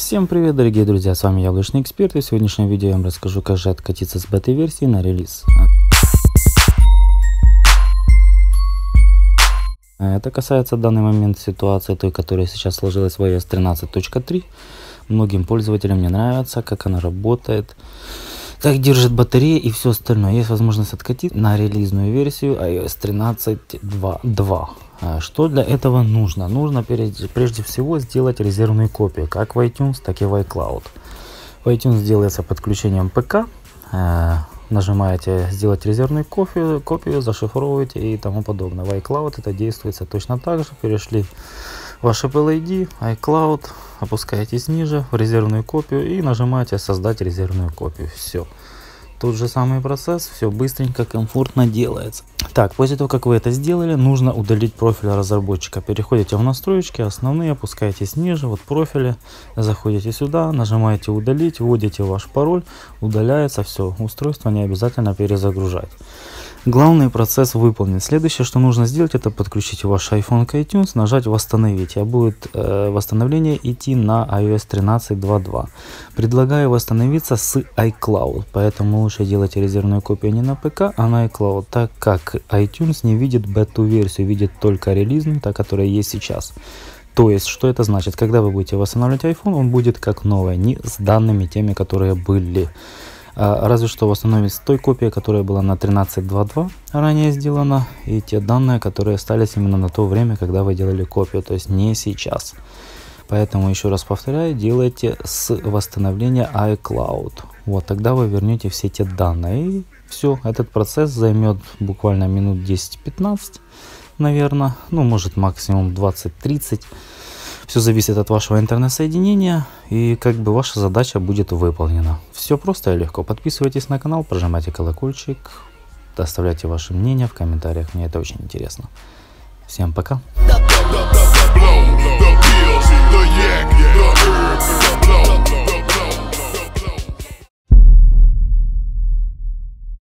Всем привет, дорогие друзья, с вами Яблочный Эксперт, и в сегодняшнем видео я вам расскажу, как же откатиться с бета-версии на релиз. Э, это касается в данный момент ситуации, той, которая сейчас сложилась в iOS 13.3. Многим пользователям не нравится, как она работает, как держит батарея и все остальное. Есть возможность откатить на релизную версию iOS 13.2.2. А, что для этого нужно? Нужно прежде всего сделать резервную копию, как в iTunes, так и в iCloud. В iTunes делается подключением ПК, э, нажимаете «Сделать резервную копию», копию зашифровываете и тому подобное. В iCloud это действуется точно так же. Перешли ваш Apple ID, iCloud, опускаетесь ниже в резервную копию и нажимаете «Создать резервную копию». Все. Тот же самый процесс, все быстренько, комфортно делается. Так, после того, как вы это сделали, нужно удалить профиль разработчика. Переходите в настройки, основные, опускаетесь ниже, вот профили, заходите сюда, нажимаете удалить, вводите ваш пароль, удаляется все, устройство не обязательно перезагружать. Главный процесс выполнен. Следующее, что нужно сделать, это подключить ваш iPhone к iTunes, нажать «Восстановить», а будет э, восстановление идти на iOS 13.2.2. Предлагаю восстановиться с iCloud, поэтому лучше делать резервную копию не на ПК, а на iCloud, так как iTunes не видит бету-версию, видит только релизную, та, которая есть сейчас. То есть, что это значит? Когда вы будете восстанавливать iPhone, он будет как новый, не с данными теми, которые были. А, разве что восстановить той копии, которая была на 13.2.2 ранее сделана, и те данные, которые остались именно на то время, когда вы делали копию, то есть не сейчас. Поэтому еще раз повторяю, делайте с восстановления iCloud. Вот, тогда вы вернете все те данные. И все, этот процесс займет буквально минут 10-15, наверное. Ну, может максимум 20-30. Все зависит от вашего интернет-соединения и как бы ваша задача будет выполнена. Все просто и легко. Подписывайтесь на канал, прожимайте колокольчик, оставляйте ваше мнение в комментариях, мне это очень интересно. Всем пока!